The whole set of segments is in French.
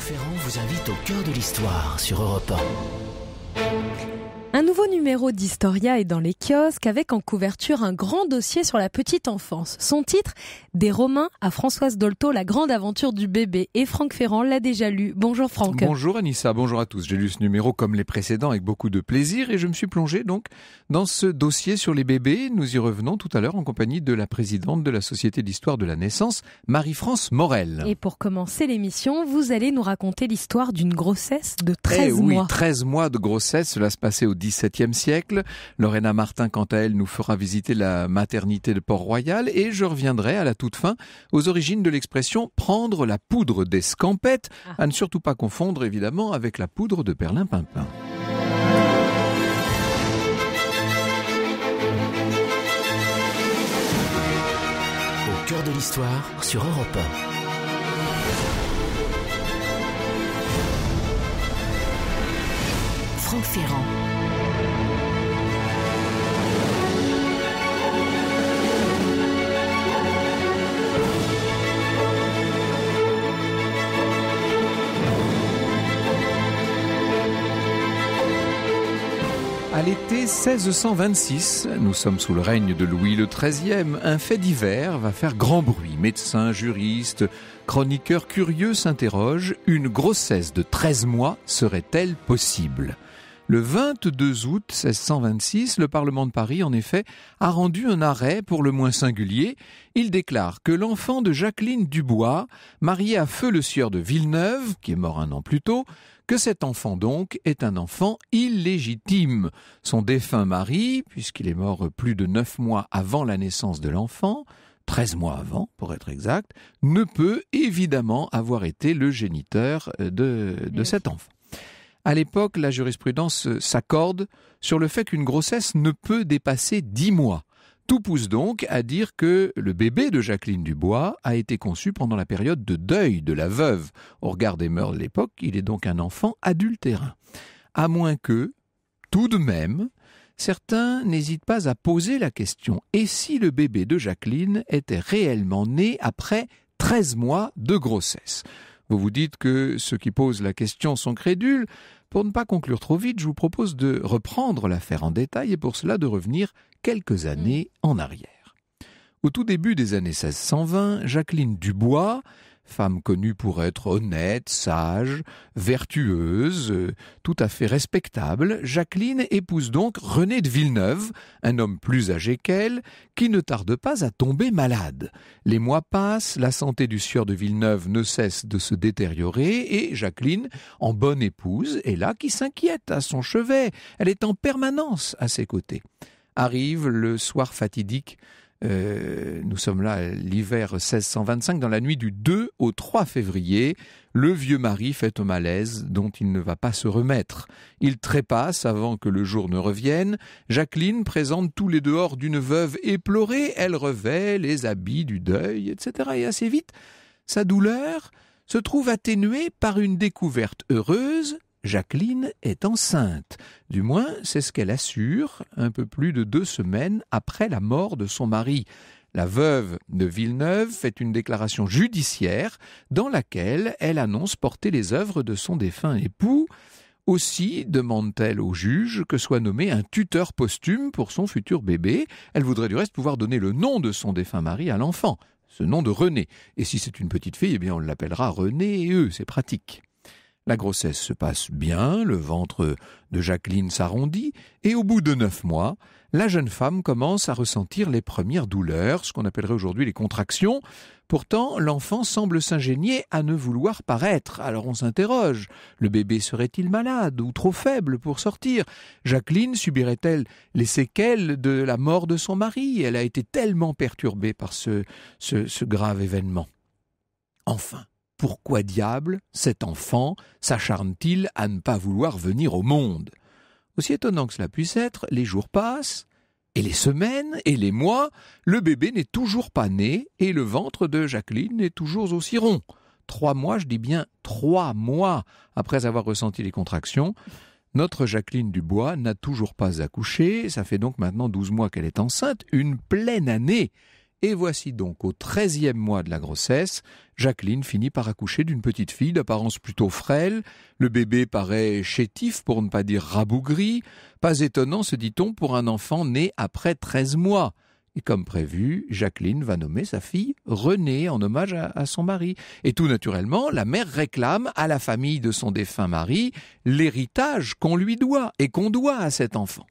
Ferrand vous invite au cœur de l'histoire sur Europe 1 nouveau numéro d'Historia est dans les kiosques avec en couverture un grand dossier sur la petite enfance. Son titre Des Romains à Françoise Dolto, la grande aventure du bébé. Et Franck Ferrand l'a déjà lu. Bonjour Franck. Bonjour Anissa, bonjour à tous. J'ai lu ce numéro comme les précédents avec beaucoup de plaisir et je me suis plongé donc dans ce dossier sur les bébés. Nous y revenons tout à l'heure en compagnie de la présidente de la Société d'histoire de la naissance, Marie-France Morel. Et pour commencer l'émission, vous allez nous raconter l'histoire d'une grossesse de 13 eh oui, mois. 13 mois de grossesse, cela se passait au 10 7e siècle. Lorena Martin, quant à elle, nous fera visiter la maternité de Port-Royal et je reviendrai à la toute fin aux origines de l'expression prendre la poudre des scampettes, ah. à ne surtout pas confondre évidemment avec la poudre de Perlimpinpin. Au cœur de l'histoire sur Europe Franck Ferrand. l'été 1626, nous sommes sous le règne de Louis le XIII, un fait divers va faire grand bruit. Médecins, juristes, chroniqueurs curieux s'interrogent, une grossesse de 13 mois serait-elle possible le 22 août 1626, le Parlement de Paris, en effet, a rendu un arrêt pour le moins singulier. Il déclare que l'enfant de Jacqueline Dubois, mariée à Feu le Sieur de Villeneuve, qui est mort un an plus tôt, que cet enfant donc est un enfant illégitime. Son défunt mari, puisqu'il est mort plus de neuf mois avant la naissance de l'enfant, treize mois avant, pour être exact, ne peut évidemment avoir été le géniteur euh, de, de cet enfant. À l'époque, la jurisprudence euh, s'accorde sur le fait qu'une grossesse ne peut dépasser dix mois. Tout pousse donc à dire que le bébé de Jacqueline Dubois a été conçu pendant la période de deuil de la veuve. Au regard des mœurs de l'époque, il est donc un enfant adultérin. À moins que, tout de même, certains n'hésitent pas à poser la question et si le bébé de Jacqueline était réellement né après 13 mois de grossesse vous vous dites que ceux qui posent la question sont crédules. Pour ne pas conclure trop vite, je vous propose de reprendre l'affaire en détail et pour cela de revenir quelques hmm. années en arrière. Au tout début des années 1620, Jacqueline Dubois, femme connue pour être honnête, sage, vertueuse, euh, tout à fait respectable, Jacqueline épouse donc René de Villeneuve, un homme plus âgé qu'elle, qui ne tarde pas à tomber malade. Les mois passent, la santé du sieur de Villeneuve ne cesse de se détériorer, et Jacqueline, en bonne épouse, est là qui s'inquiète à son chevet, elle est en permanence à ses côtés. Arrive le soir fatidique euh, nous sommes là l'hiver 1625, dans la nuit du 2 au 3 février. Le vieux mari fait au malaise dont il ne va pas se remettre. Il trépasse avant que le jour ne revienne. Jacqueline présente tous les dehors d'une veuve éplorée. Elle revêt les habits du deuil, etc. Et assez vite, sa douleur se trouve atténuée par une découverte heureuse Jacqueline est enceinte. Du moins, c'est ce qu'elle assure un peu plus de deux semaines après la mort de son mari. La veuve de Villeneuve fait une déclaration judiciaire dans laquelle elle annonce porter les œuvres de son défunt époux. Aussi demande-t-elle au juge que soit nommé un tuteur posthume pour son futur bébé. Elle voudrait du reste pouvoir donner le nom de son défunt mari à l'enfant, ce nom de René. Et si c'est une petite fille, eh bien on l'appellera René et eux, c'est pratique. La grossesse se passe bien, le ventre de Jacqueline s'arrondit, et au bout de neuf mois, la jeune femme commence à ressentir les premières douleurs, ce qu'on appellerait aujourd'hui les contractions. Pourtant, l'enfant semble s'ingénier à ne vouloir paraître. Alors on s'interroge. Le bébé serait-il malade ou trop faible pour sortir Jacqueline subirait-elle les séquelles de la mort de son mari Elle a été tellement perturbée par ce, ce, ce grave événement. Enfin, pourquoi diable cet enfant s'acharne-t-il à ne pas vouloir venir au monde Aussi étonnant que cela puisse être, les jours passent, et les semaines, et les mois, le bébé n'est toujours pas né, et le ventre de Jacqueline n'est toujours aussi rond. Trois mois, je dis bien trois mois après avoir ressenti les contractions, notre Jacqueline Dubois n'a toujours pas accouché, ça fait donc maintenant douze mois qu'elle est enceinte, une pleine année et voici donc au 13 mois de la grossesse, Jacqueline finit par accoucher d'une petite fille d'apparence plutôt frêle. Le bébé paraît chétif, pour ne pas dire rabougri. Pas étonnant, se dit-on, pour un enfant né après treize mois. Et comme prévu, Jacqueline va nommer sa fille Renée en hommage à, à, son mari. Et tout naturellement, la mère réclame à la famille de son défunt mari l'héritage qu'on lui doit et qu'on doit à cet enfant.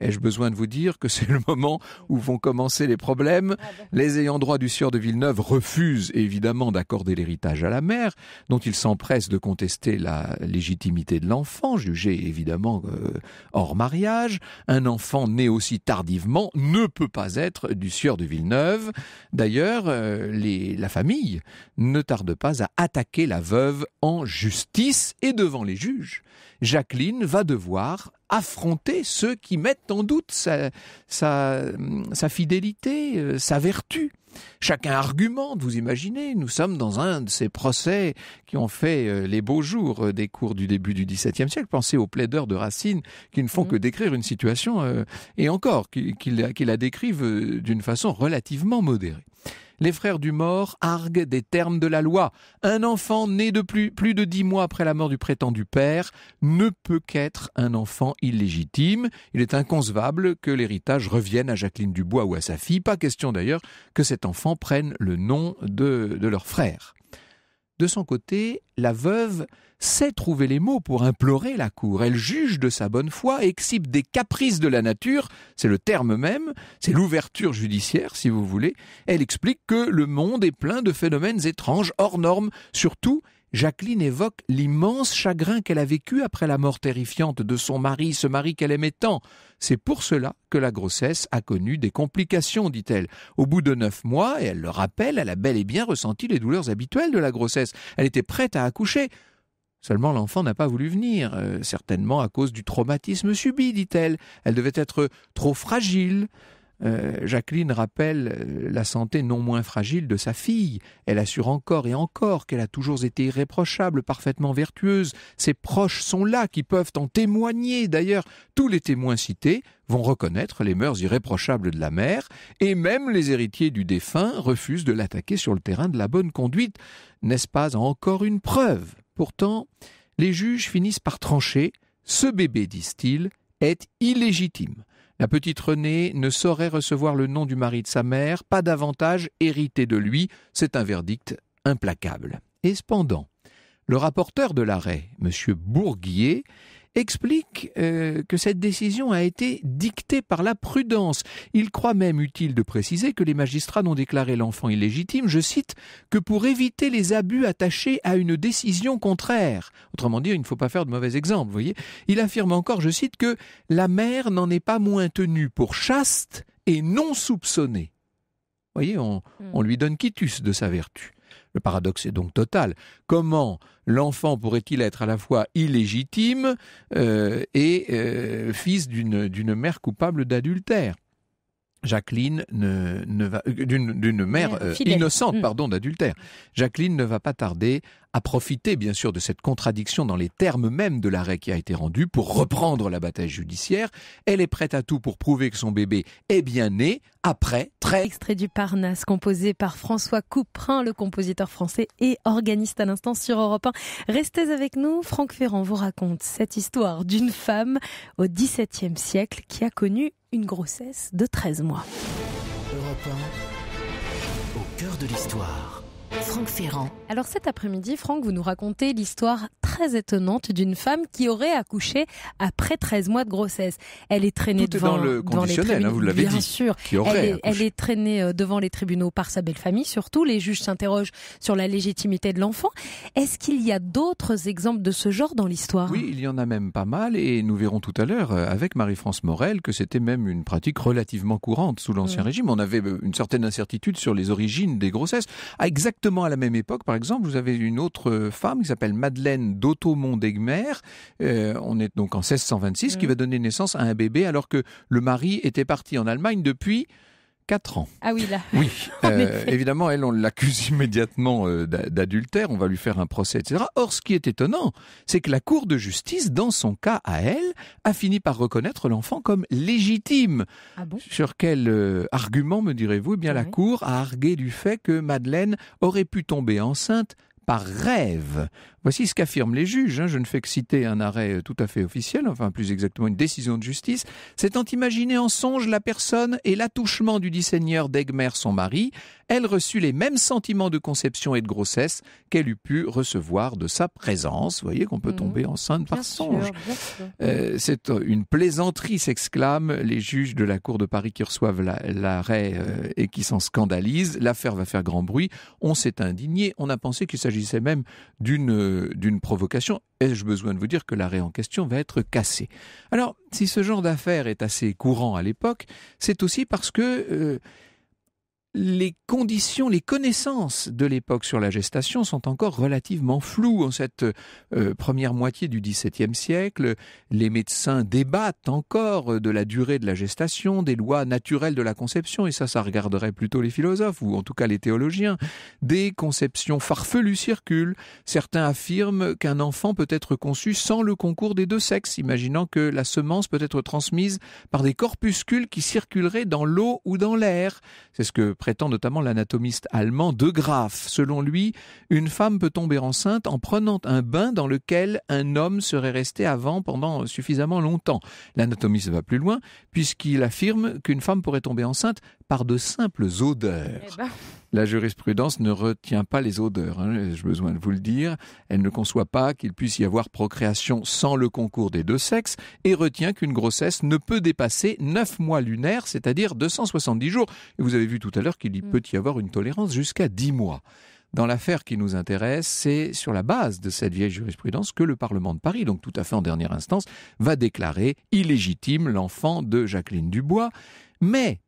Ai-je besoin de vous dire que c'est le moment où vont commencer les problèmes ah ben. Les ayants droit du sieur de Villeneuve refusent évidemment d'accorder l'héritage à la mère, dont ils s'empressent de contester la légitimité de l'enfant, jugé évidemment euh, hors mariage. Un enfant né aussi tardivement ne peut pas être du sieur de Villeneuve. D'ailleurs, euh, la famille ne tarde pas à attaquer la veuve en justice et devant les juges. Jacqueline va devoir affronter ceux qui mettent en doute sa, fidélité, euh, sa vertu. Chacun argumente, vous imaginez, nous sommes dans un de ces procès qui ont fait euh, les beaux jours euh, des cours du début du XVIIe siècle. Pensez aux plaideurs de Racine qui ne font mmh. que décrire une situation, et encore, qui la décrivent d'une façon relativement modérée les frères du mort arguent des termes de la loi. Un enfant né de plus, de dix mois après la mort du prétendu père ne peut qu'être un enfant illégitime. Il est inconcevable que l'héritage revienne à Jacqueline Dubois ou à sa fille. Pas question d'ailleurs que cet enfant prenne le nom de leur frère. De son côté, la veuve sait trouver les mots pour implorer la cour. Elle juge de sa bonne foi, exhibe des caprices de la nature, c'est le terme même, c'est l'ouverture judiciaire, si vous voulez. Elle explique que le monde est plein de phénomènes étranges, hors normes, surtout Jacqueline évoque l'immense chagrin qu'elle a vécu après la mort terrifiante de son mari, ce mari qu'elle aimait tant. C'est pour cela que la grossesse a connu des complications, dit-elle. Au bout de neuf mois, et elle le rappelle, elle a bel et bien ressenti les douleurs habituelles de la grossesse. Elle était prête à accoucher. Seulement l'enfant n'a pas voulu venir, euh, certainement à cause du traumatisme subi, dit-elle. Elle devait être trop fragile. Euh, Jacqueline rappelle euh, la santé non moins fragile de sa fille. Elle assure encore et encore qu'elle a toujours été irréprochable, parfaitement vertueuse. Ses proches sont là qui peuvent en témoigner. D'ailleurs, tous les témoins cités vont reconnaître les mœurs irréprochables de la mère, et même les héritiers du défunt refusent de l'attaquer sur le terrain de la bonne conduite. N'est-ce pas encore une preuve Pourtant, les juges finissent par trancher. Ce bébé, disent-ils, est illégitime. La petite Renée ne saurait recevoir le nom du mari de sa mère, pas davantage hérité de lui, c'est un verdict implacable. Et cependant, le rapporteur de l'arrêt, M. Bourguier, explique euh, que cette décision a été dictée par la prudence. Il croit même utile de préciser que les magistrats n'ont déclaré l'enfant illégitime, je cite, que pour éviter les abus attachés à une décision contraire. Autrement dit, il ne faut pas faire de mauvais exemples, vous voyez. Il affirme encore, je cite, que la mère n'en est pas moins tenue pour chaste et non soupçonnée. Vous voyez, on hmm. lui donne quitus de sa vertu. Le paradoxe est donc total. Comment l'enfant pourrait-il être à la fois illégitime euh, et euh, fils d'une mère coupable d'adultère Jacqueline ne, ne va euh, d'une mère euh, euh, innocente mm. pardon d'adultère. Jacqueline ne va pas tarder à profiter bien sûr de cette contradiction dans les termes mêmes de l'arrêt qui a été rendu pour reprendre la bataille judiciaire. Elle est prête à tout pour prouver que son bébé est bien né après très extrait du Parnasse composé par François Couperin, le compositeur français et organiste à l'instant sur Europe 1. Restez avec nous, Franck Ferrand vous raconte cette histoire d'une femme au XVIIe siècle qui a connu une grossesse de 13 mois. Europe 1, au cœur de l'histoire. Franck Ferrand. Alors cet après-midi, Franck, vous nous racontez l'histoire très étonnante d'une femme qui aurait accouché après 13 mois de grossesse. Elle est traînée devant le conditionnel, les hein, vous l'avez dit. Bien sûr. elle, est, traînée euh, devant les tribunaux par sa belle-famille. Surtout, les juges s'interrogent sur la légitimité de l'enfant. Est-ce qu'il y a d'autres exemples de ce genre dans l'histoire Oui, il y en a même pas mal et nous verrons tout à l'heure euh, avec Marie-France Morel que c'était même une pratique relativement courante sous l'Ancien Régime. On avait euh, une certaine incertitude sur les origines des grossesses. À ah, exactement à la même époque, par exemple, vous avez une autre euh, femme qui s'appelle Madeleine d'Automont-d'Egmer. Euh, on est donc en 1626, qui mm. va donner naissance à un bébé alors que le mari était parti en Allemagne depuis 4 ans. Ah oui, là. Oui. Euh, évidemment, elle, on l'accuse immédiatement euh, d'adultère, on va lui faire un procès, etc. Or, ce qui est étonnant, c'est que la Cour de justice, dans son cas à elle, a fini par reconnaître l'enfant comme légitime. Ah Sur quel euh, argument, me direz-vous Eh bien, la Cour a argué du fait que Madeleine aurait pu tomber enceinte par rêve. Voici ce qu'affirment les juges. Hein. Je ne fais que citer un arrêt euh, tout à fait officiel, enfin plus exactement une décision de justice. S'étant en en songe la personne et l'attouchement du dit seigneur d'Egmer, son mari. Elle reçut les mêmes sentiments de conception et de grossesse qu'elle eût pu recevoir de sa présence. Vous voyez qu'on peut mmh. tomber enceinte par songe. Euh, c'est euh, une plaisanterie, s'exclament les juges de la Cour de Paris qui reçoivent l'arrêt et qui s'en scandalisent. L'affaire va faire grand bruit. On s'est indigné. On a pensé qu'il s'agissait même d'une d'une provocation, ai-je besoin de vous dire que l'arrêt en question va être cassé Alors, si ce genre d'affaire est assez courant à l'époque, c'est aussi parce que euh, les conditions, les connaissances de l'époque sur la gestation sont encore relativement floues. En cette euh, première moitié du XVIIe siècle, les médecins débattent encore de la durée de la gestation, des lois naturelles de la conception, et ça, ça regarderait plutôt les philosophes, ou en tout cas les théologiens. Des conceptions farfelues circulent. Certains affirment qu'un enfant peut être conçu sans le concours des deux sexes, imaginant que la semence peut être transmise par des corpuscules qui circuleraient dans l'eau ou dans l'air. C'est ce que prétend notamment l'anatomiste allemand De Graaf. Selon lui, une femme peut tomber enceinte en prenant un bain dans lequel un homme serait resté avant pendant suffisamment longtemps. L'anatomiste va plus loin puisqu'il affirme qu'une femme pourrait tomber enceinte par de simples odeurs. Eh ben la jurisprudence ne retient pas les odeurs, hein, j'ai besoin de vous le dire. Elle ne conçoit pas qu'il puisse y avoir procréation sans le concours des deux sexes et retient qu'une grossesse ne peut dépasser 9 mois lunaires, c'est-à-dire 270 jours. Et vous avez vu tout à l'heure qu'il mm. peut y avoir une tolérance jusqu'à 10 mois. Dans l'affaire qui nous intéresse, c'est sur la base de cette vieille jurisprudence que le Parlement de Paris, donc tout à fait en dernière instance, va déclarer illégitime l'enfant de Jacqueline Dubois. Mais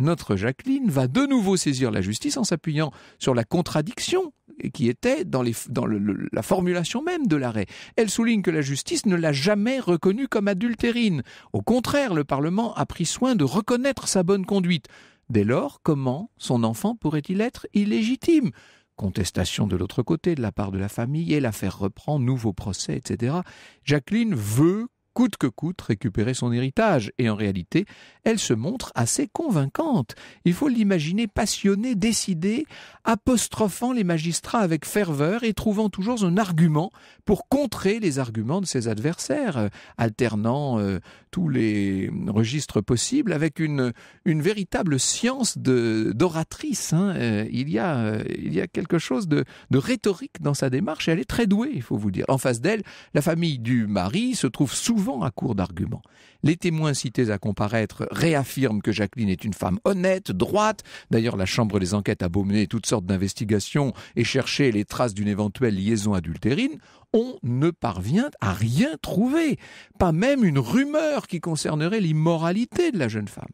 notre Jacqueline va de nouveau saisir la justice en s'appuyant sur la contradiction qui était dans, la formulation même de l'arrêt. Elle souligne que la justice ne l'a jamais reconnue comme adultérine. Au contraire, le Parlement a pris soin de reconnaître sa bonne conduite. Dès lors, comment son enfant pourrait-il être illégitime Contestation de l'autre côté de la part de la famille et l'affaire reprend, nouveau procès, etc. Jacqueline veut coûte que coûte récupérer son héritage, et en réalité, elle se montre assez convaincante. Il faut l'imaginer passionnée, décidée, apostrophant les magistrats avec ferveur et trouvant toujours un argument pour contrer les arguments de ses adversaires, alternant euh, tous les registres possibles avec une, une véritable science d'oratrice. Hein. Euh, il, y a, euh, il y a quelque chose de, de rhétorique dans sa démarche et elle est très douée, il faut vous dire. En face d'elle, la famille du mari se trouve souvent à court d'arguments. Les témoins cités à comparaître réaffirment que Jacqueline est une femme honnête, droite. D'ailleurs, la Chambre des enquêtes a beau mener toutes sortes d'investigations et chercher les traces d'une éventuelle liaison adultérine. On ne parvient à rien trouver, pas même une rumeur qui concernerait l'immoralité de la jeune femme.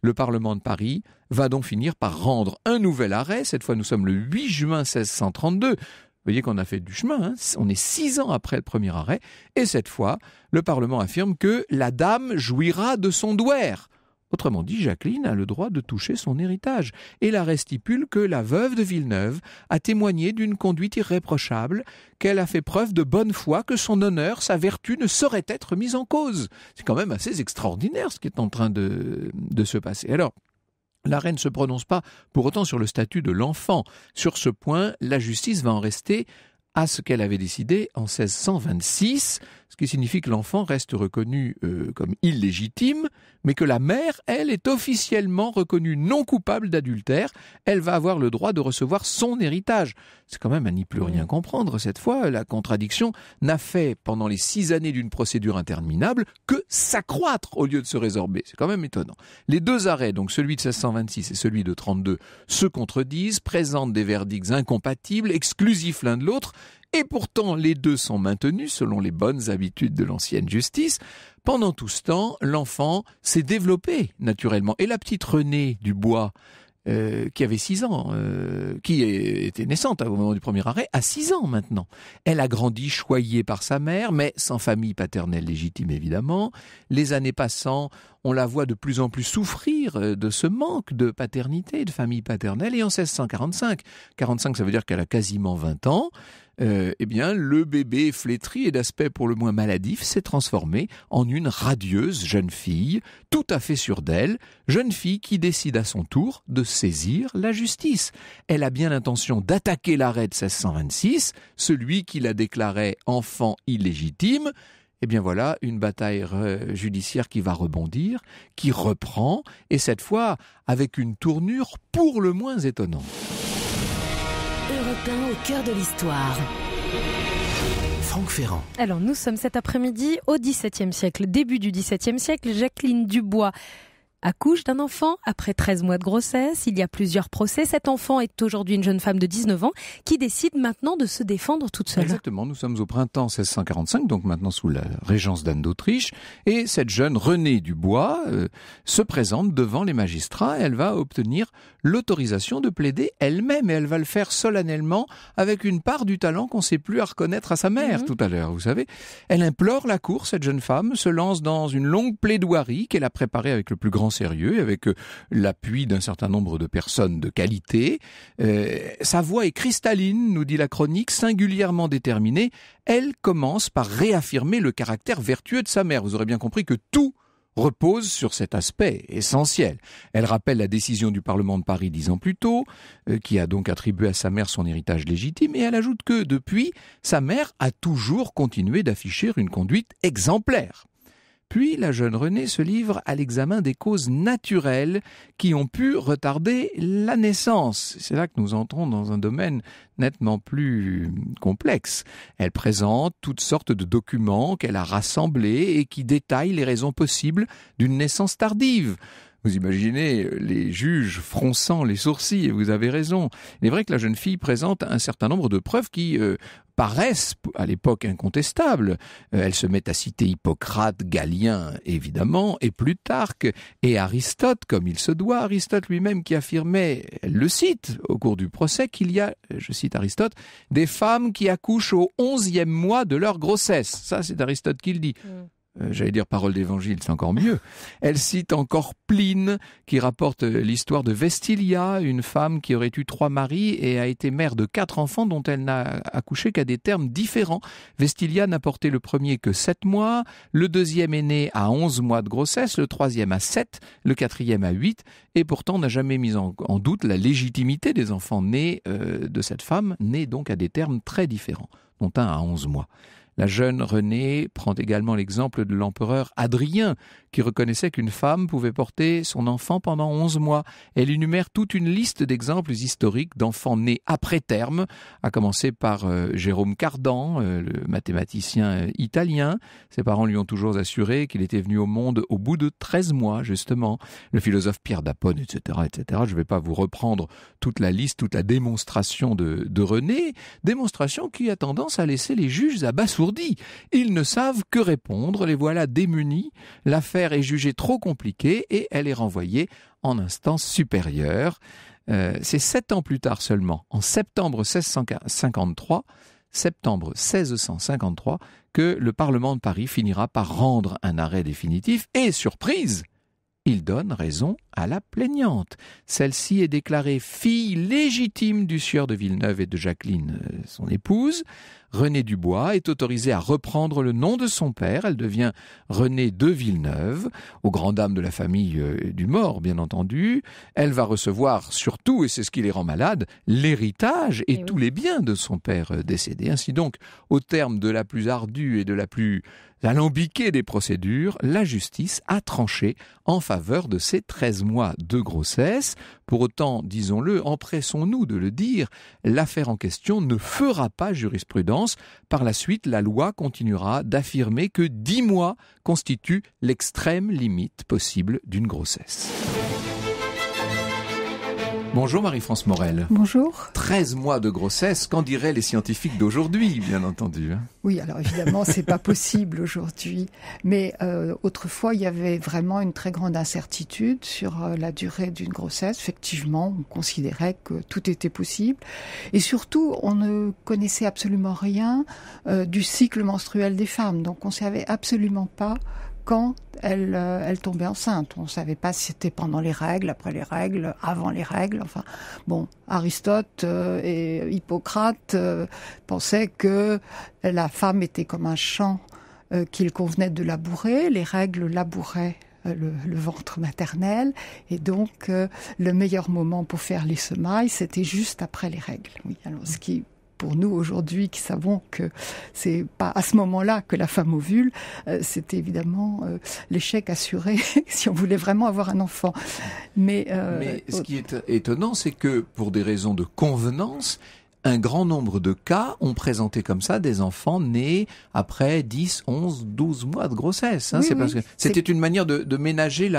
Le Parlement de Paris va donc finir par rendre un nouvel arrêt, cette fois nous sommes le 8 juin 1632, voyez qu'on a fait du chemin. Hein. on est six ans après le premier arrêt. Et cette fois, le Parlement affirme que la dame jouira de son douaire. Autrement dit, Jacqueline a le droit de toucher son héritage, et la restipule que la veuve de Villeneuve a témoigné d'une conduite irréprochable, qu'elle a fait preuve de bonne foi, que son honneur, sa vertu ne saurait être mise en cause. C'est quand même assez extraordinaire ce qui est en train de, de se passer. Alors, la reine ne se prononce pas pour autant sur le statut de l'enfant. Sur ce point, la justice va en rester à ce qu'elle avait décidé en 1626, ce qui signifie que l'enfant reste reconnu euh, comme illégitime, mais que la mère, elle, est officiellement reconnue non coupable d'adultère, elle va avoir le droit de recevoir son héritage. C'est quand même à n'y plus rien comprendre cette fois, la contradiction n'a fait pendant les six années d'une procédure interminable que s'accroître au lieu de se résorber. C'est quand même étonnant. Les deux arrêts, donc celui de 1626 et celui de 32, se contredisent, présentent des verdicts incompatibles, exclusifs l'un de l'autre, et pourtant, les deux sont maintenus selon les bonnes habitudes de l'ancienne justice. Pendant tout ce temps, l'enfant s'est développé naturellement. Et la petite Renée Dubois, euh, qui avait 6 ans, euh, qui était naissante hein, au moment du premier arrêt, a 6 ans maintenant. Elle a grandi choyée par sa mère, mais sans famille paternelle légitime évidemment. Les années passant, on la voit de plus en plus souffrir euh, de ce manque de paternité, de famille paternelle. Et en 1645, 45 ça veut dire qu'elle a quasiment 20 ans, euh, eh bien, le bébé flétri et d'aspect pour le moins maladif s'est transformé en une radieuse jeune fille, tout à fait sûre d'elle, jeune fille qui décide à son tour de saisir la justice. Elle a bien l'intention d'attaquer l'arrêt de 1626, celui qui la déclarait enfant illégitime, eh bien voilà, une bataille euh, judiciaire qui va rebondir, qui reprend, et cette fois avec une tournure pour le moins étonnante au cœur de l'histoire. Franck Ferrand. Alors nous sommes cet après-midi au XVIIe siècle, début du XVIIe siècle. Jacqueline Dubois accouche d'un enfant après 13 mois de grossesse, il y a plusieurs procès. Cet enfant est aujourd'hui une jeune femme de 19 ans qui décide maintenant de se défendre toute seule. Exactement, nous sommes au printemps 1645, donc maintenant sous la régence d'Anne d'Autriche, et cette jeune Renée Dubois euh, se présente devant les magistrats, elle va obtenir l'autorisation de plaider elle-même, et elle va le faire solennellement avec une part du talent qu'on ne sait plus reconnaître à sa mère mhm. tout à l'heure, vous savez. Elle implore la cour, cette jeune femme se lance dans une longue plaidoirie qu'elle a préparée avec le plus grand sérieux, avec euh, l'appui d'un certain nombre de personnes de qualité. Euh, sa voix est cristalline, nous dit la chronique, singulièrement déterminée. Elle commence par réaffirmer le caractère vertueux de sa mère. Vous aurez bien compris que tout repose sur cet aspect essentiel. Elle rappelle la décision du Parlement de Paris dix ans plus tôt, euh, qui a donc attribué à sa mère son héritage légitime, et elle ajoute que, depuis, sa mère a toujours continué d'afficher une conduite exemplaire. Puis la jeune Renée se livre à l'examen des causes naturelles qui ont pu retarder la naissance. C'est là que nous entrons dans un domaine nettement plus complexe. Elle présente toutes sortes de documents qu'elle a rassemblés et qui détaillent les raisons possibles d'une naissance tardive. Vous imaginez les juges fronçant les sourcils, et vous avez raison. Il est vrai que la jeune fille présente un certain nombre de preuves qui euh, paraissent à l'époque incontestables. Euh, elle se met à citer Hippocrate, Galien évidemment, et Plutarque, et Aristote, comme il se doit, Aristote lui-même qui affirmait, elle le cite au cours du procès, qu'il y a, je cite Aristote, des femmes qui accouchent au onzième mois de leur grossesse. Ça, c'est Aristote qui le dit. Mm. Euh, j'allais dire parole d'évangile, c'est encore mieux. Elle cite encore Pline, qui rapporte euh, l'histoire de Vestilia, une femme qui aurait eu trois maris et a été mère de quatre enfants dont elle n'a accouché qu'à des termes différents. Vestilia n'a porté le premier que sept mois, le deuxième est né à onze mois de grossesse, le troisième à sept, le quatrième à huit, et pourtant n'a jamais mis en, doute la légitimité des enfants nés euh, de cette femme, nés donc à des termes très différents, dont un à onze mois. La jeune Renée prend également l'exemple de l'empereur Adrien, qui reconnaissait qu'une femme pouvait porter son enfant pendant 11 mois. Elle énumère toute une liste d'exemples historiques d'enfants nés après terme, à commencer par euh, Jérôme Cardan, euh, le mathématicien euh, italien. Ses parents lui ont toujours assuré qu'il était venu au monde au bout de 13 mois, justement. Le philosophe Pierre Dapone, etc., etc. Je ne vais pas vous reprendre toute la liste, toute la démonstration de, René, démonstration qui a tendance à laisser les juges à abasourdis ils ne savent que répondre, les voilà démunis, l'affaire est jugée trop compliquée et elle est renvoyée en instance supérieure. Euh, c'est sept ans plus tard seulement, en septembre 1653, septembre 1653, que le Parlement de Paris finira par rendre un arrêt définitif et, surprise, il donne raison à la plaignante. Celle-ci est déclarée fille légitime du sieur de Villeneuve et de Jacqueline, euh, son épouse. René Dubois est autorisée à reprendre le nom de son père. Elle devient René de Villeneuve, au grand dames de la famille euh, du mort, bien entendu. Elle va recevoir surtout, et c'est ce qui les rend malades, l'héritage et, eh tous les biens de son père euh, décédé. Ainsi donc, au terme de la plus ardue et de la plus l'alambiqué des procédures, la justice a tranché en faveur de ces 13 mois de grossesse. Pour autant, disons-le, empressons-nous de le dire, l'affaire en question ne fera pas jurisprudence. Par la suite, la loi continuera d'affirmer que 10 mois constituent l'extrême limite possible d'une grossesse. Bonjour Marie-France Morel. Bonjour. 13 mois de grossesse, qu'en diraient les scientifiques d'aujourd'hui, bien entendu hein Oui, alors évidemment, c'est pas possible aujourd'hui. Mais euh, autrefois, il y avait vraiment une très grande incertitude sur euh, la durée d'une grossesse. Effectivement, on considérait que tout était possible. Et surtout, on ne connaissait absolument rien euh, du cycle menstruel des femmes. Donc, on savait absolument pas quand euh, elle, tombait enceinte. On ne savait pas si c'était pendant les règles, après les règles, avant les règles. Enfin, bon, Aristote euh, et Hippocrate euh, pensaient que la femme était comme un champ qu'il convenait de labourer. Les règles labouraient le, ventre maternel. Et donc, le meilleur moment pour faire les semailles, c'était juste après les règles. Oui, alors, ce qui pour nous aujourd'hui qui savons que c'est pas à ce moment-là que la femme ovule, c'est euh, c'était évidemment euh, l'échec assuré si on voulait vraiment avoir un enfant. Mais, euh, ce qui est étonnant, c'est que pour des raisons de convenance, un grand nombre de cas ont présenté comme ça des enfants nés après 10, 11, 12 mois de grossesse. Hein. c'était une manière de, ménager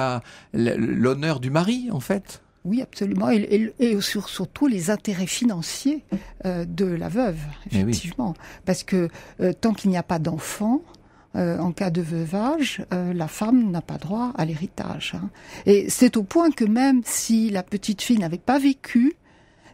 l'honneur du mari, en fait. Oui, absolument. Et, surtout les intérêts financiers euh, de la veuve, effectivement. Parce que euh, tant qu'il n'y a pas d'enfant, euh, en cas de veuvage, la femme n'a pas droit à l'héritage. Hein. Et c'est au point que même si la petite fille n'avait pas vécu,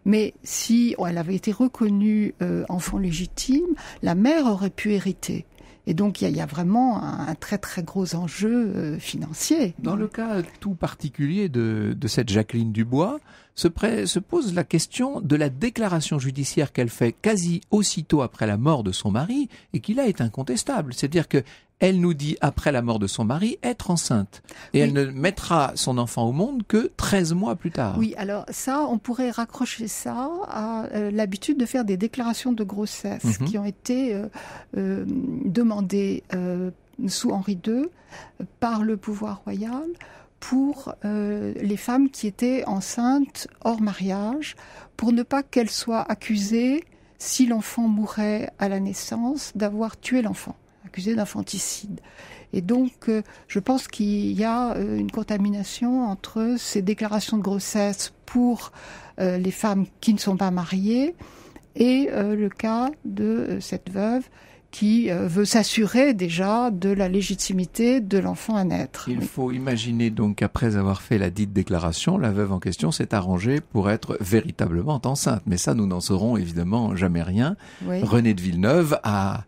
mais si elle avait été reconnue enfant légitime, la mère aurait pu hériter. Et donc il y, a, vraiment un, très très gros enjeu euh, financier. Dans le cas tout particulier de, cette Jacqueline Dubois, se, pré, se pose la question de la déclaration judiciaire qu'elle fait quasi aussitôt après la mort de son mari et qui là est incontestable. C'est-à-dire que elle nous dit, après la mort de son mari, être enceinte. Et elle ne mettra son enfant au monde que 13 mois plus tard. Oui, alors ça, on pourrait raccrocher ça à euh, l'habitude de faire des déclarations de grossesse mhm. qui ont été euh, euh, demandées sous Henri II par le pouvoir royal pour les femmes qui étaient enceintes hors mariage, pour ne pas qu'elles soient accusées, si l'enfant mourait à la naissance, d'avoir tué l'enfant accusée d'infanticide. Et donc, euh, je pense qu'il y a euh, une contamination entre ces déclarations de grossesse pour euh, les femmes qui ne sont pas mariées et le cas de cette veuve qui veut s'assurer déjà de la légitimité de l'enfant à naître. Il faut imaginer donc qu'après avoir fait la dite déclaration, la veuve en question s'est arrangée pour être véritablement enceinte. Mais ça, nous n'en saurons évidemment jamais rien. René de Villeneuve a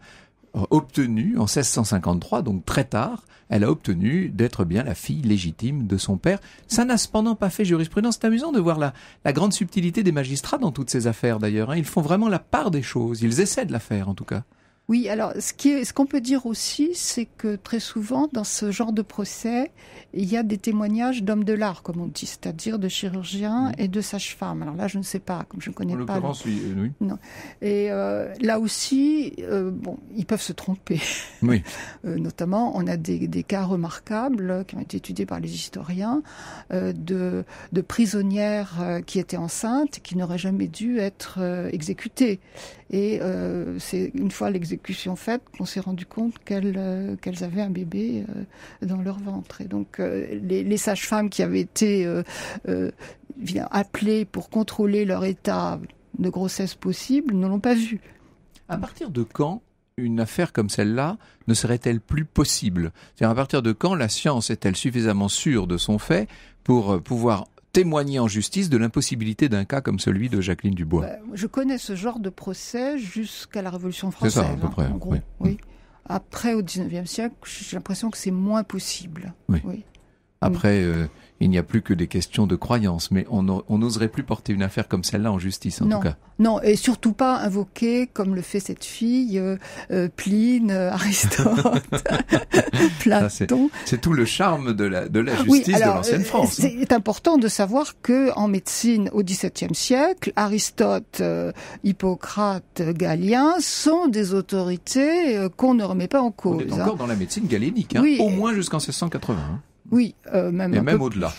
obtenu en 1653, donc très tard, elle a obtenu d'être bien la fille légitime de son père. Ça n'a cependant pas fait jurisprudence. C'est amusant de voir la, la, grande subtilité des magistrats dans toutes ces affaires d'ailleurs. Hein. Ils font vraiment la part des choses. Ils essaient de la faire en tout cas. Oui, alors ce qui est, ce qu'on peut dire aussi, c'est que très souvent dans ce genre de procès, il y a des témoignages d'hommes de l'art, comme on dit, c'est-à-dire de chirurgiens et de sages-femmes. Alors là, je ne sais pas, comme je ne connais en pas. oui, euh, oui. Non. Et euh, là aussi, euh, bon, ils peuvent se tromper. Oui. Euh, notamment, on a des, des, cas remarquables qui ont été étudiés par les historiens euh, de, de prisonnières qui étaient enceintes et qui n'auraient jamais dû être exécutées et euh, c'est une fois l'exécution faite qu'on s'est rendu compte qu'elles euh, avaient un bébé euh, dans leur ventre. Et donc les, les sages-femmes qui avaient été appelées pour contrôler leur état de grossesse possible ne l'ont pas vu. À partir de quand une affaire comme celle-là ne serait-elle plus possible C'est-à-dire à partir de quand la science est-elle suffisamment sûre de son fait pour pouvoir témoigner en justice de l'impossibilité d'un cas comme celui de Jacqueline Dubois bah, Je connais ce genre de procès jusqu'à la Révolution française. C'est ça, à peu près. Hein, oui. Après, au XIXe siècle, j'ai l'impression que c'est moins possible. Après, euh, il n'y a plus que des questions de croyance. Mais on n'oserait plus porter une affaire comme celle-là en justice, en tout cas. Non, et surtout pas invoquer, comme le fait cette fille, euh, euh, Pline, euh, Aristote, Platon. C'est tout le charme de la, de la ah justice de l'ancienne France. Hein. C'est important de savoir que en médecine au XVIIe siècle, Aristote, Hippocrate, Galien sont des autorités qu'on ne remet pas en cause. On est hein. encore dans la médecine galénique, hein. au moins jusqu'en 1680. Euh, oui, même, au-delà.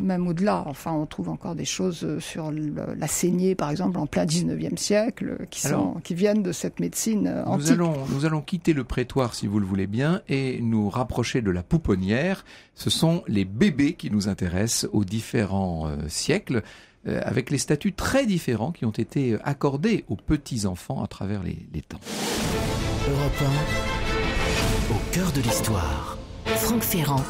même au-delà. Enfin, on trouve encore des choses euh, sur la saignée, par exemple, en plein 19e siècle, euh, qui, qui viennent de cette médecine nous Allons, nous allons quitter le prétoire, si vous le voulez bien, et nous rapprocher de la pouponnière. Ce sont les bébés qui nous intéressent aux différents siècles, avec les statuts très différents qui ont été accordés aux petits-enfants à travers les, temps. au cœur de l'histoire. Franck Ferrand.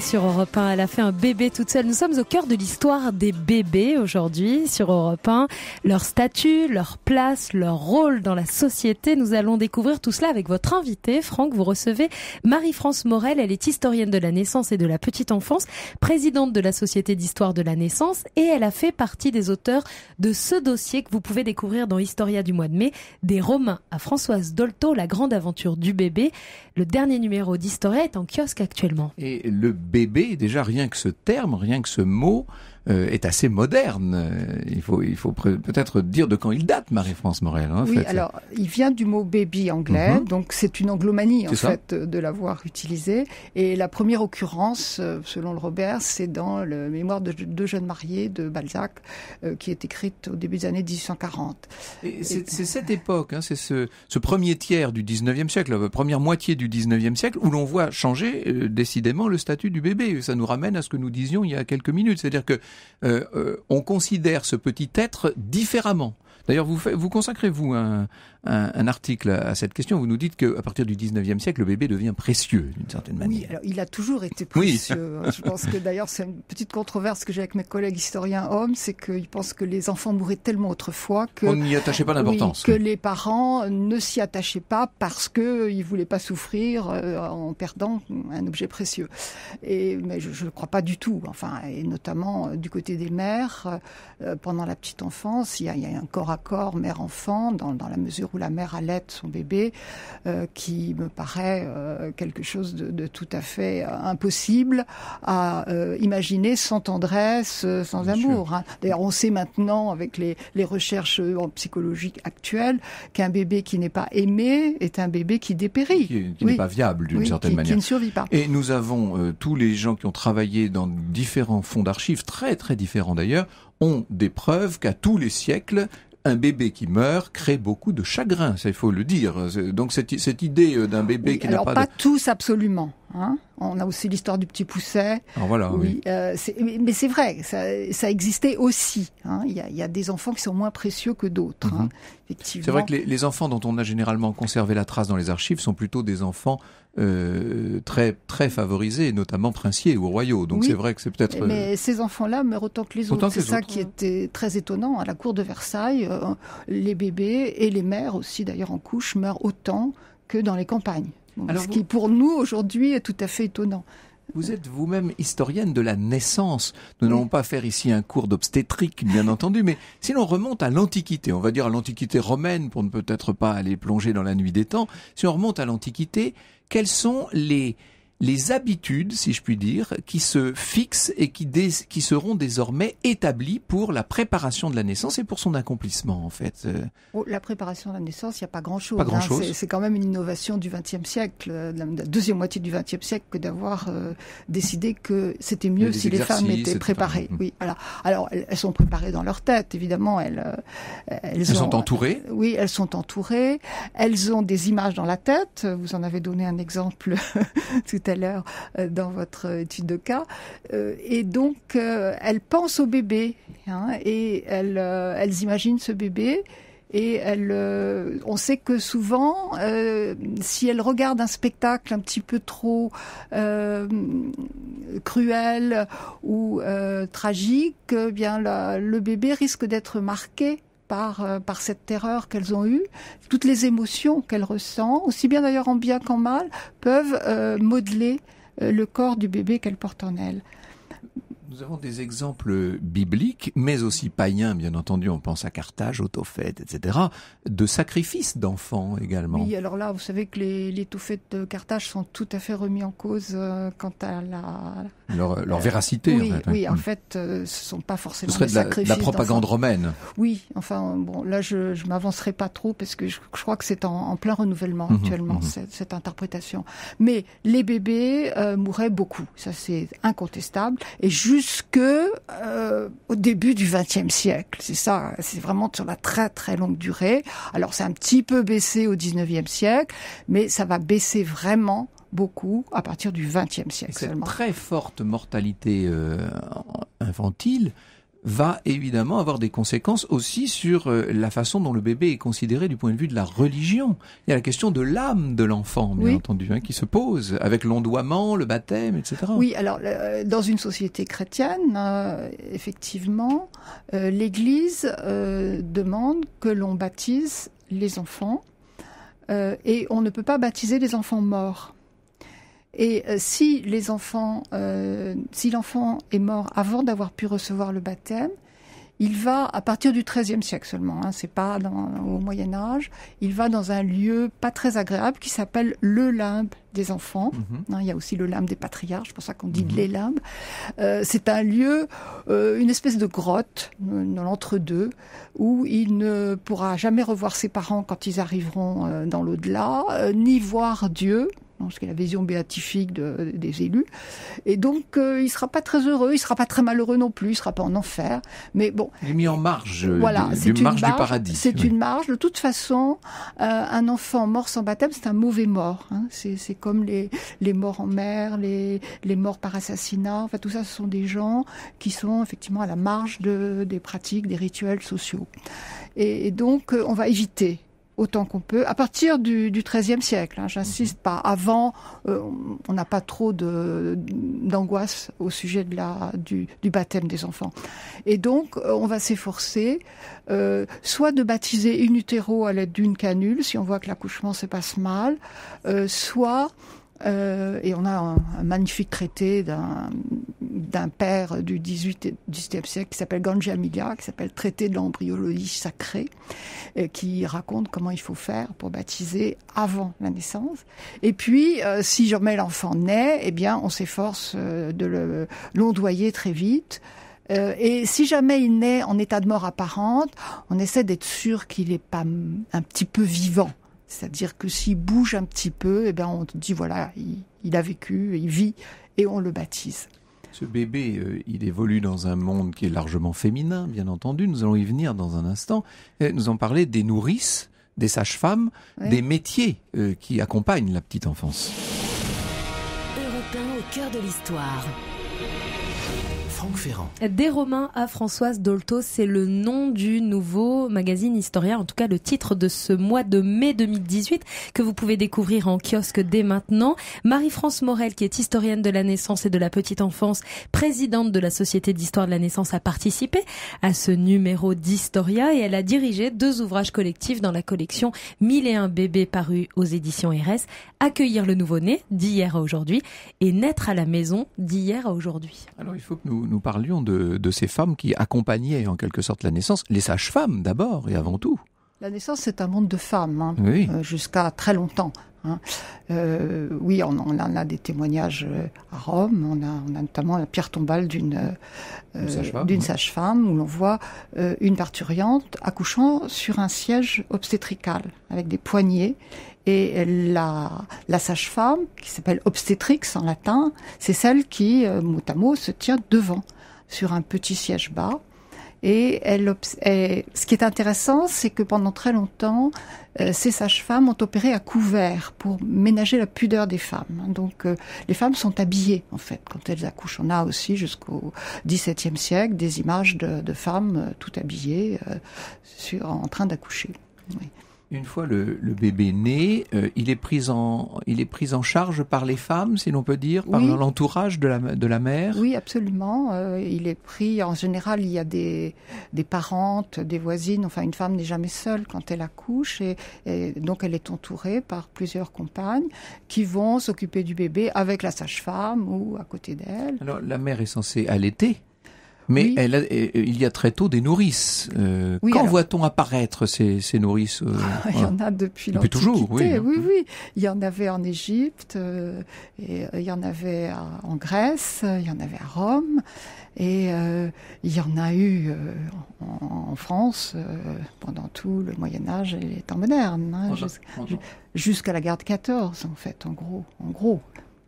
sur Europe 1, elle a fait un bébé toute seule. Nous sommes au cœur de l'histoire des bébés aujourd'hui sur Europe 1. Leur statut, leur place, leur rôle dans la société. Nous allons découvrir tout cela avec votre invité. Franck, vous recevez Marie-France Morel. Elle est historienne de la naissance et de la petite enfance, présidente de la Société d'histoire de la naissance et elle a fait partie des auteurs de ce dossier que vous pouvez découvrir dans Historia du mois de mai, des Romains à Françoise Dolto, la grande aventure du bébé. Le dernier numéro d'Historia est en kiosque actuellement. Et le bébé, déjà rien que ce terme, rien que ce mot, euh, est assez moderne. Euh, il faut, il faut peut-être dire de quand il date, Marie-France Morel. Hein, oui, alors il vient du mot baby anglais, mhm. donc c'est une anglomanie en fait de l'avoir utilisé. Et la première occurrence, euh, selon le Robert, c'est dans le Mémoire de deux jeunes mariés de Balzac, qui est écrite au début des années 1840. C'est cette époque, hein, c'est ce, premier tiers du 19e siècle, la première moitié du 19e siècle, où l'on voit changer décidément le statut du bébé. Ça nous ramène à ce que nous disions il y a quelques minutes, c'est-à-dire que euh, euh, on considère ce petit être différemment. D'ailleurs, vous, vous consacrez-vous un, un, article à cette question. Vous nous dites qu'à partir du 19e siècle, le bébé devient précieux d'une certaine manière. Oui, alors, il a toujours été précieux. Hein. Je pense que d'ailleurs, c'est une petite controverse que j'ai avec mes collègues historiens hommes, c'est qu'ils pensent que les enfants mouraient tellement autrefois que... On n'y attachait pas d'importance. que les parents ne s'y attachaient pas parce qu'ils ne voulaient pas souffrir euh, en perdant un objet précieux. Et, mais je ne crois pas du tout. Enfin, et notamment euh, du côté des mères, euh, pendant la petite enfance, il y a, un corps à corps mère-enfant dans, dans la mesure où la mère allait son bébé, euh, qui me paraît euh, quelque chose de, tout à fait euh, impossible à imaginer sans tendresse, sans amour. Hein. D'ailleurs, on sait maintenant, avec les, recherches en actuelles, qu'un bébé qui n'est pas aimé est un bébé qui dépérit. Qui, n'est pas viable d'une certaine manière. Qui ne survit pas. Et nous avons tous les gens qui ont travaillé dans différents fonds d'archives, très très différents d'ailleurs, ont des preuves qu'à tous les siècles, un bébé qui meurt crée beaucoup de chagrin, il faut le dire. Donc cette, cette idée euh, d'un bébé qui n'a pas... pas tous absolument. Hein. on a aussi l'histoire du petit pousset. Ah, euh, mais c'est vrai, ça, existait aussi. Hein. il, y a, des enfants qui sont moins précieux que d'autres. Hein, mhm. c'est vrai que les, enfants dont on a généralement conservé la trace dans les archives sont plutôt des enfants euh, très très favorisés, notamment princiers ou royaux. Donc c'est vrai que c'est peut-être. Mais euh, ces enfants-là meurent autant que les autres. C'est ça qui était très étonnant à la cour de Versailles. les bébés et les mères aussi, d'ailleurs en couche, meurent autant que dans les campagnes ce qui pour nous aujourd'hui est tout à fait étonnant. Vous êtes vous-même historienne de la naissance. Nous n'allons pas faire ici un cours d'obstétrique, bien entendu, mais si l'on remonte à l'Antiquité, on va dire à l'Antiquité romaine pour ne peut-être pas aller plonger dans la nuit des temps, si on remonte à l'Antiquité, quels sont les, les habitudes, si je puis dire, qui se fixent et qui, qui seront désormais établies pour la préparation de la naissance et pour son accomplissement, en fait. Euh, oh, la préparation de la naissance, il n'y a pas grand-chose. Hein. grand C'est quand même une innovation du XXe siècle, de euh, la deuxième moitié du XXe siècle, que d'avoir euh, décidé que c'était mieux si les femmes étaient préparées. Mm. Oui. Alors, alors, elles sont préparées dans leur tête, évidemment. Elles, elles, sont entourées. oui, elles sont entourées. Elles ont des images dans la tête. Vous en avez donné un exemple tout à l'heure euh, dans votre euh, étude de cas. Euh, et donc, elles pensent au bébé hein, et elles, imaginent ce bébé. Et elle, on sait que souvent, si elle regarde un spectacle un petit peu trop cruel ou tragique, eh bien le bébé risque d'être marqué euh, par, cette terreur qu'elles ont eue, toutes les émotions qu'elles ressentent, aussi bien d'ailleurs en bien qu'en mal, peuvent euh, modeler euh, le corps du bébé qu'elles portent en elles. Nous avons des exemples bibliques, mais aussi païens, bien entendu. On pense à Carthage, aux Tophètes, etc. De sacrifices d'enfants également. Oui, alors là, vous savez que les, les de Carthage sont tout à fait remis en cause quant à la, leur, leur euh, véracité. Oui, en fait, hein. oui, en mm. fait euh, ce ne sont pas forcément des de la, de la propagande romaine. Oui, enfin, bon, là, je ne m'avancerai pas trop parce que je, crois que c'est en, plein renouvellement mhm, actuellement, mhm. Cette, cette, interprétation. Mais les bébés euh, mouraient beaucoup, ça c'est incontestable, et jusque euh, au début du XXe siècle. C'est ça, c'est vraiment sur la très très longue durée. Alors c'est un petit peu baissé au XIXe siècle, mais ça va baisser vraiment beaucoup à partir du XXe siècle. seulement. cette très forte mortalité euh, infantile va évidemment avoir des conséquences aussi sur euh, la façon dont le bébé est considéré du point de vue de la religion. Il y a la question de l'âme de l'enfant, bien entendu, hein, qui se pose avec l'ondoiement, le baptême, etc. Oui, alors euh, dans une société chrétienne, effectivement, l'Église demande que l'on baptise les enfants et on ne peut pas baptiser les enfants morts. Et euh, si les enfants, euh, si l'enfant est mort avant d'avoir pu recevoir le baptême, il va à partir du XIIIe siècle seulement, hein, c'est pas au Moyen Âge. Il va dans un lieu pas très agréable qui s'appelle le limbe des enfants. Mhm. Hein, il y a aussi le limbe des patriarches, c'est pour ça qu'on dit mhm. les limbes. Euh, c'est un lieu, une espèce de grotte dans l'entre-deux, où il ne pourra jamais revoir ses parents quand ils arriveront dans l'au-delà, ni voir Dieu ce qui est la vision béatifique des élus. Et donc, euh, il sera pas très heureux, il sera pas très malheureux non plus, il sera pas en enfer. Mais bon. Il est mis en marge. Euh, voilà, c'est une marge, du paradis. C'est une marge. De toute façon, euh, un enfant mort sans baptême, c'est un mauvais mort. Hein. C'est comme les, les morts en mer, les, les morts par assassinat. Enfin, tout ça, ce sont des gens qui sont effectivement à la marge de, des pratiques, des rituels sociaux. et donc, euh, on va éviter autant qu'on peut, à partir du, XIIIe siècle. Hein. J'insiste mhm. pas. Avant, euh, on n'a pas trop d'angoisse au sujet de la, du, baptême des enfants. Et donc, euh, on va s'efforcer euh, soit de baptiser in utero à l'aide d'une canule, si on voit que l'accouchement se passe mal, soit... et on a un magnifique traité d'un d'un père du 18 e siècle qui s'appelle Ganja Milia, qui s'appelle Traité de l'embryologie sacrée, euh, qui raconte comment il faut faire pour baptiser avant la naissance. Et puis, euh, si jamais l'enfant naît, eh bien, on s'efforce euh, de l'ondoyer très vite. et si jamais il naît en état de mort apparente, on essaie d'être sûr qu'il n'est pas un petit peu vivant. C'est-à-dire que s'il bouge un petit peu, eh bien on dit voilà, il a vécu, il vit, et on le baptise. Ce bébé, euh, il évolue dans un monde qui est largement féminin, bien entendu. Nous allons y venir dans un instant. Euh, nous en parler des nourrices, des sages-femmes, des métiers euh, qui accompagnent la petite enfance. au de l'histoire. Franck Des Romains à Françoise Dolto, c'est le nom du nouveau magazine historien, en tout cas le titre de ce mois de mai 2018 que vous pouvez découvrir en kiosque dès maintenant. Marie-France Morel, qui est historienne de la naissance et de la petite enfance, présidente de la Société d'histoire de la naissance, a participé à ce numéro d'Historia et elle a dirigé deux ouvrages collectifs dans la collection 1001 bébés parus aux éditions RS, Accueillir le nouveau-né d'hier à aujourd'hui et Naître à la maison d'hier à aujourd'hui. Alors il faut que nous nous parlions de, ces femmes qui accompagnaient en quelque sorte la naissance, les sages-femmes d'abord et avant tout. La naissance, c'est un monde de femmes, hein, euh, jusqu'à très longtemps. Hein. Euh, oui, on, en a des témoignages euh, à Rome, on a, notamment la pierre tombale d'une sage-femme, où l'on voit une parturiente accouchant sur un siège obstétrical, avec des poignées, et la, la sage-femme, qui s'appelle obstétrix en latin, c'est celle qui, euh, mot à mot, se tient devant, sur un petit siège bas. Et elle, ce qui est intéressant, c'est que pendant très longtemps, euh, ces sages-femmes ont opéré à couvert pour ménager la pudeur des femmes. Hein, donc, euh, les femmes sont habillées en fait quand elles accouchent. On a aussi jusqu'au XVIIe siècle des images de, femmes toutes tout habillées sur, en train d'accoucher. Oui. Une fois le, bébé né, euh, il est pris en il est pris en charge par les femmes, si l'on peut dire, par l'entourage de la de la mère. Oui, absolument. Euh, il est pris en général. Il y a des des parentes, des voisines. Enfin, une femme n'est jamais seule quand elle accouche, et donc elle est entourée par plusieurs compagnes qui vont s'occuper du bébé avec la sage-femme ou à côté d'elle. Alors la mère est censée allaiter mais euh, euh, il y a très tôt des nourrices. Euh, quand voit-on apparaître ces, nourrices ah, Il y en a depuis, toujours, oui. Hein. oui. Mm. Oui, Il y en avait en Égypte, et, il y en avait en Grèce, il y en avait à Rome, et il y en a eu en, France pendant tout le Moyen Âge et les temps modernes, hein, jusqu'à la guerre de 14 en fait, en gros, en gros.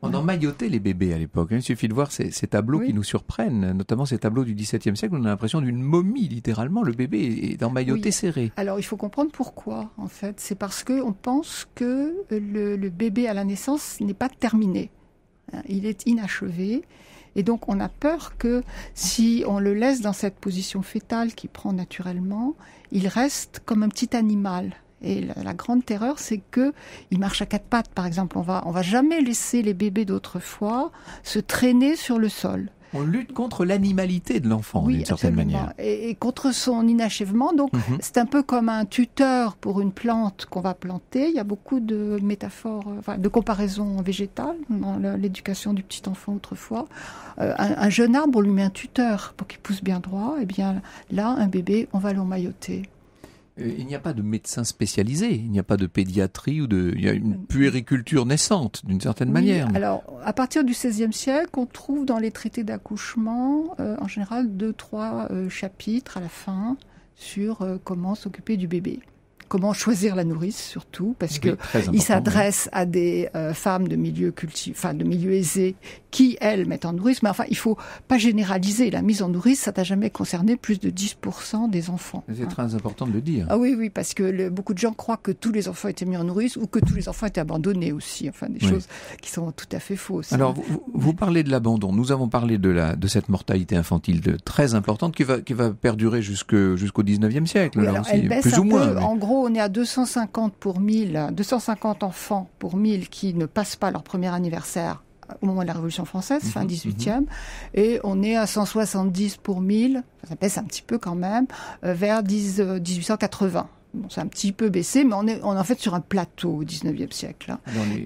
On en maillotait les bébés à l'époque. Hein. Il suffit de voir ces, tableaux qui nous surprennent, notamment ces tableaux du XVIIe siècle. On a l'impression d'une momie, littéralement. Le bébé est emmailloté mailloté serré. Alors, il faut comprendre pourquoi, en fait. C'est parce qu'on pense que le, le bébé à la naissance n'est pas terminé. Hein. Il est inachevé. Et donc, on a peur que si on le laisse dans cette position fétale qu'il prend naturellement, il reste comme un petit animal et la, grande terreur, c'est que il marche à quatre pattes, par exemple. On va, on va jamais laisser les bébés d'autrefois se traîner sur le sol. On lutte contre l'animalité de l'enfant, d'une certaine manière. Et, contre son inachèvement. Donc, mhm. c'est un peu comme un tuteur pour une plante qu'on va planter. Il y a beaucoup de métaphores, euh, de comparaisons végétales dans l'éducation du petit enfant autrefois. Euh, un, jeune arbre, on lui met un tuteur pour qu'il pousse bien droit. Et eh bien là, un bébé, on va l'emmailloter. Euh, il n'y a pas de médecin spécialisé, il n'y a pas de pédiatrie ou de. Il y a une puériculture naissante, d'une certaine manière. Alors, à partir du XVIe siècle, on trouve dans les traités d'accouchement, euh, en général, deux, trois euh, chapitres à la fin sur comment s'occuper du bébé comment choisir la nourrice surtout, parce que il s'adresse à des euh, femmes de milieux cultivés, enfin de milieux aisés, qui elles mettent en nourrice. Mais enfin, il faut pas généraliser. La mise en nourrice, ça n'a jamais concerné plus de 10% des enfants. C'est hein. très important de le dire. Ah oui, oui, parce que beaucoup de gens croient que tous les enfants étaient mis en nourrice ou que tous les enfants étaient abandonnés aussi. Enfin, des choses qui sont tout à fait fausses. Alors, vous, parlez de l'abandon. Nous avons parlé de la de cette mortalité infantile de, très importante qui va qui va perdurer jusque jusqu'au 19e siècle. elle baisse plus ou moins. En gros on est à 250 pour 1000, 250 enfants pour 1000 qui ne passent pas leur premier anniversaire euh, au moment de la Révolution française, fin 18e, mhm, mhm. et on est à 170 pour 1000, ça baisse un petit peu quand même, euh, vers 1880. Euh, bon, c'est un petit peu baissé, mais on est, on est en fait sur un plateau au 19e siècle. Hein.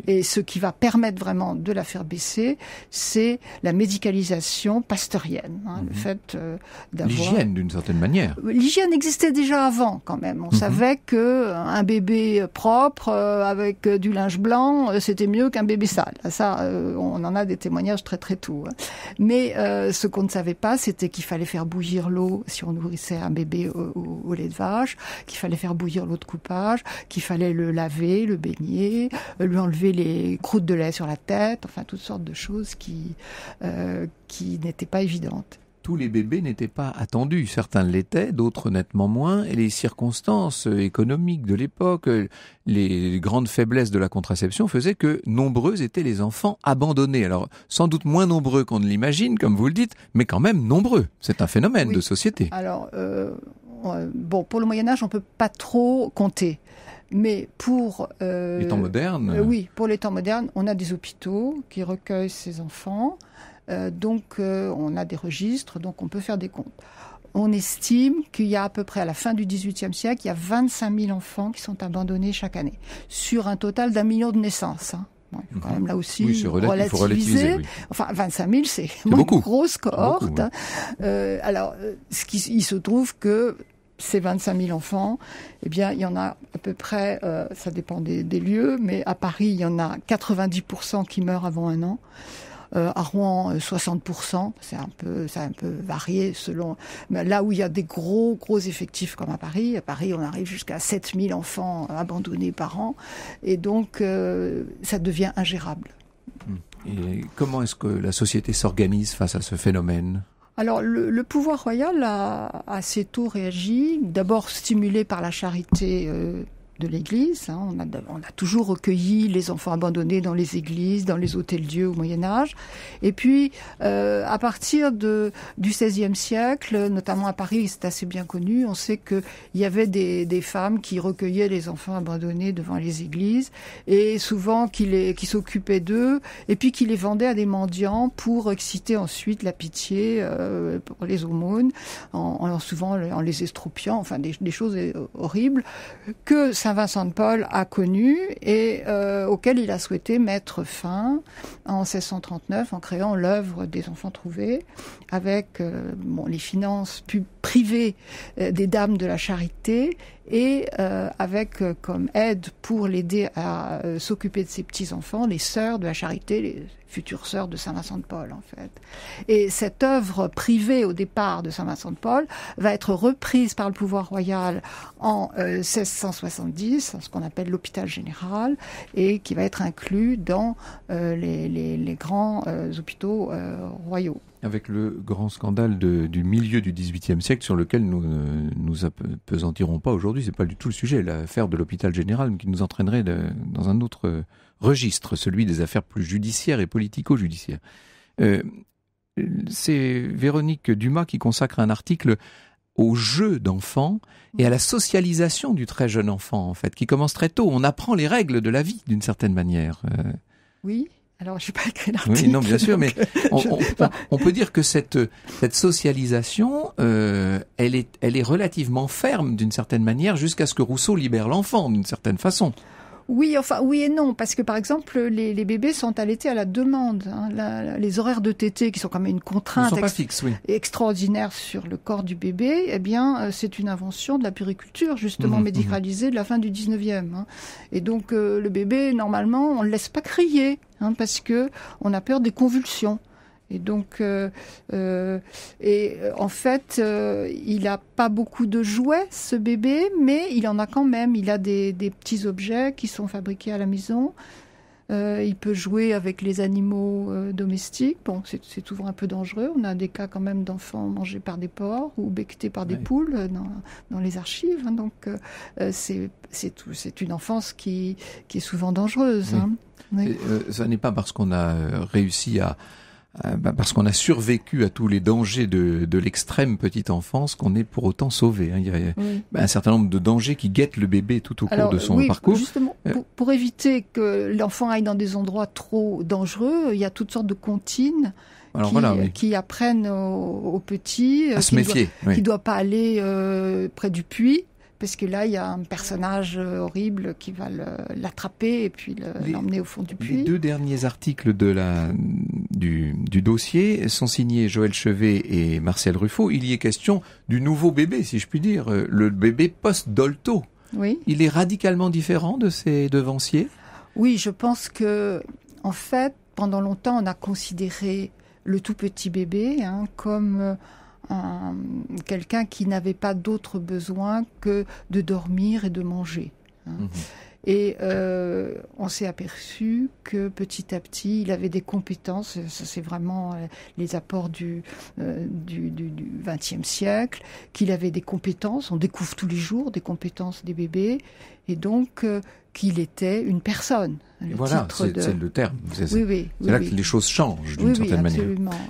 Et ce qui va permettre vraiment de la faire baisser, c'est la médicalisation pasteurienne. Hein, le mhm. fait euh, d'avoir... L'hygiène, d'une certaine manière. Euh, l'hygiène existait déjà avant, quand même. On mhm. savait que euh, un bébé propre, avec du linge blanc, c'était mieux qu'un bébé sale. Ça, on en a des témoignages très très tôt. Hein. Mais ce qu'on ne savait pas, c'était qu'il fallait faire bouillir l'eau si on nourrissait un bébé au, au lait de vache, qu'il fallait faire bouillir l'eau de coupage, qu'il fallait le laver, le baigner, lui enlever les croûtes de lait sur la tête, enfin toutes sortes de choses qui, euh, qui n'étaient pas évidentes tous les bébés n'étaient pas attendus. Certains l'étaient, d'autres nettement moins. Et les circonstances économiques de l'époque, les grandes faiblesses de la contraception faisaient que nombreux étaient les enfants abandonnés. Alors, sans doute moins nombreux qu'on ne l'imagine, comme vous le dites, mais quand même nombreux. C'est un phénomène de société. Alors, euh, euh, bon, pour le Moyen Âge, on ne peut pas trop compter. Mais pour euh, les temps modernes, euh, oui, pour les temps modernes, on a des hôpitaux qui recueillent ces enfants, donc on a des registres, donc on peut faire des comptes. On estime qu'il y a à peu près à la fin du XVIIIe siècle, il y a 25 000 enfants qui sont abandonnés chaque année sur un total d'un million de naissances. Hein il faut quand mhm. même là aussi oui, relativiser. Enfin, 25 000, c'est une grosse cohorte. Hein. Euh, alors, euh, ce qui, il se trouve que ces 25 000 enfants, eh bien, il y en a à peu près, euh, ça dépend des, des, lieux, mais à Paris, il y en a 90 qui meurent avant un an. Euh, à Rouen 60%, euh, c'est un peu, ça un peu varié selon. là où il y a des gros gros effectifs comme à Paris, à Paris on arrive jusqu'à 7000 enfants abandonnés par an, et donc euh, ça devient ingérable. Hmm. Et comment est-ce que la société s'organise face à ce phénomène alors le, pouvoir royal a assez tôt réagi, d'abord stimulé par la charité de l'Église. Hein. On, a, on, a, toujours recueilli les enfants abandonnés dans les églises, dans les hôtels-dieux au Moyen Âge. Et puis, euh, à partir de, du XVIe siècle, notamment à Paris, c'est assez bien connu, on sait qu'il y avait des, des, femmes qui recueillaient les enfants abandonnés devant les églises, et souvent qui, les, qui s'occupaient d'eux, et puis qui les vendaient à des mendiants pour exciter ensuite la pitié euh, pour les aumônes, en, souvent en les estropiant, enfin des, des choses euh, horribles, que ça Saint-Vincent de Paul a connu et euh, auquel il a souhaité mettre fin en 1639 en créant l'œuvre des enfants trouvés avec euh, les finances privées euh, des dames de la charité et euh, avec euh, comme aide pour l'aider à euh, s'occuper de ses petits-enfants, les sœurs de la charité, les futures sœurs de Saint-Vincent de Paul en fait. Et cette œuvre privée au départ de Saint-Vincent de Paul va être reprise par le pouvoir royal en 1670, ce qu'on appelle l'hôpital général, et qui va être inclus dans les, les, les, grands hôpitaux royaux. Avec le grand scandale du milieu du XVIIIe siècle sur lequel nous ne euh, nous appesantirons pas aujourd'hui, c'est pas du tout le sujet, l'affaire de l'hôpital général qui nous entraînerait dans un autre euh, registre, celui des affaires plus judiciaires et politico-judiciaires. Euh, c'est Véronique Dumas qui consacre un article au jeu d'enfant et à la socialisation du très jeune enfant, en fait, qui commence très tôt. On apprend les règles de la vie, d'une certaine manière. Oui, alors, je suis pas écrit Oui, non, bien sûr, mais on, peut dire que cette, cette socialisation, euh, elle, est, elle est relativement ferme d'une certaine manière jusqu'à ce que Rousseau libère l'enfant d'une certaine façon. Oui, enfin oui et non, parce que par exemple, les, bébés sont allaités à la demande. Hein. les horaires de tétée, qui sont quand même une contrainte extraordinaire sur le corps du bébé, eh bien, euh, c'est une invention de la puriculture, justement mhm, mhm. médicalisée, de la fin du 19e. Hein. Et donc, euh, le bébé, normalement, on ne le laisse pas crier. Hein, parce que on a peur des convulsions. Et donc, euh, euh, et euh, en fait, il n'a pas beaucoup de jouets, ce bébé, mais il en a quand même. Il a des, petits objets qui sont fabriqués à la maison. il peut jouer avec les animaux domestiques. Bon, c'est toujours un peu dangereux. On a des cas quand même d'enfants mangés par des porcs ou becquetés par des poules dans, les archives. Hein. donc, c'est c'est une enfance qui, qui, est souvent dangereuse. Hein. ça n'est pas parce qu'on a réussi à euh, bah, parce qu'on a survécu à tous les dangers de, l'extrême petite enfance qu'on est pour autant sauvé. Hein. Il y a bah, un certain nombre de dangers qui guettent le bébé tout au cours de son oui, parcours. Justement, euh, pour, éviter que l'enfant aille dans des endroits trop dangereux, il y a toutes sortes de comptines. qui, apprennent aux, petit petits à euh, se méfier, doit, doit pas aller près du puits parce que là, il y a un personnage euh, horrible qui va l'attraper et puis l'emmener au fond du puits. Les deux derniers articles du, dossier sont signés Joël Chevet et Marcel Ruffo. Il y est question du nouveau bébé, si je puis dire, euh, le bébé post-Dolto. Oui. Il est radicalement différent de ses devanciers Oui, je pense que, en fait, pendant longtemps, on a considéré le tout petit bébé hein, comme euh, quelqu'un qui n'avait pas d'autre besoin que de dormir et de manger. Hein. Mhm. Et euh, on s'est aperçu que petit à petit, il avait des compétences. c'est vraiment euh, les apports du, XXe euh, siècle. Qu'il avait des compétences. On découvre tous les jours des compétences des bébés. Et donc, qu'il était une personne voilà, c'est de... le terme. C'est oui, là que les choses changent d'une certaine manière.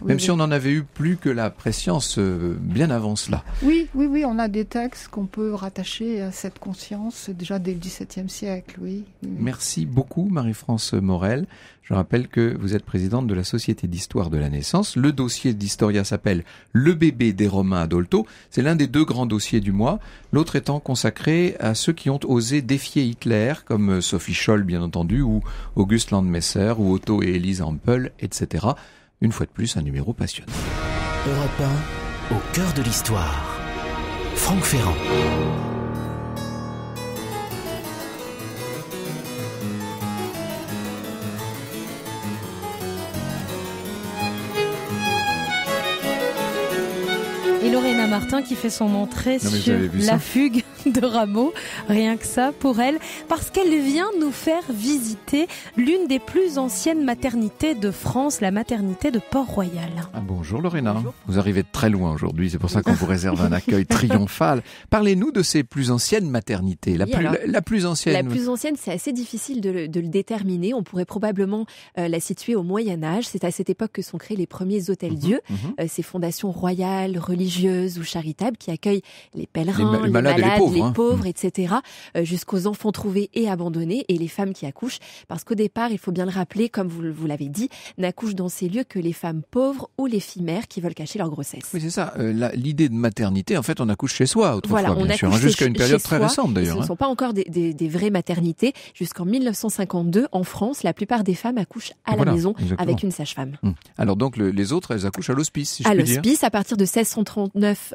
Même si on n'en avait eu plus que la prescience euh, bien avant cela. Oui, oui, oui, on a des textes qu'on peut rattacher à cette conscience déjà dès le XVIIe siècle, oui. Merci beaucoup Marie-France Morel. Je rappelle que vous êtes présidente de la Société d'histoire de la naissance. Le dossier d'Historia s'appelle Le bébé des Romains à Dolto. C'est l'un des deux grands dossiers du mois, l'autre étant consacré à ceux qui ont osé défier Hitler, comme Sophie Scholl, bien entendu, ou Auguste Landmesser, ou Otto et Elise Hampel, etc. Une fois de plus, un numéro passionnant. Europe 1, au cœur de l'histoire. Franck Ferrand. et Lorena Martin qui fait son entrée sur la fugue de Rameau, rien que ça pour elle, parce qu'elle vient nous faire visiter l'une des plus anciennes maternités de France, la maternité de Port-Royal. Ah, bonjour Lorena, vous arrivez de très loin aujourd'hui, c'est pour ça qu'on vous réserve un accueil triomphal. Parlez-nous de ces plus anciennes maternités, la, plus, la, plus, ancienne. La plus ancienne, c'est assez difficile de le, déterminer, on pourrait probablement euh, la situer au Moyen Âge, c'est à cette époque que sont créés les premiers hôtels-dieux, mhm, mhm. euh, ces fondations royales, religieuses, religieuses ou charitables qui accueillent les pèlerins, les, malades, les, pauvres, hein. mm. etc., euh, jusqu'aux enfants trouvés et abandonnés et les femmes qui accouchent. Parce qu'au départ, il faut bien le rappeler, comme vous, l'avez dit, n'accouchent dans ces lieux que les femmes pauvres ou les filles mères qui veulent cacher leur grossesse. Oui, c'est ça. Euh, l'idée de maternité, en fait, on accouche chez soi autrefois, bien sûr, hein, jusqu'à une période très récente d'ailleurs. Ce ne hein. sont pas encore des, vraies maternités. Jusqu'en 1952, en France, la plupart des femmes accouchent à la maison avec une sage-femme. Mm. Alors donc, les autres, elles accouchent à l'hospice, si À l'hospice, à partir de 1630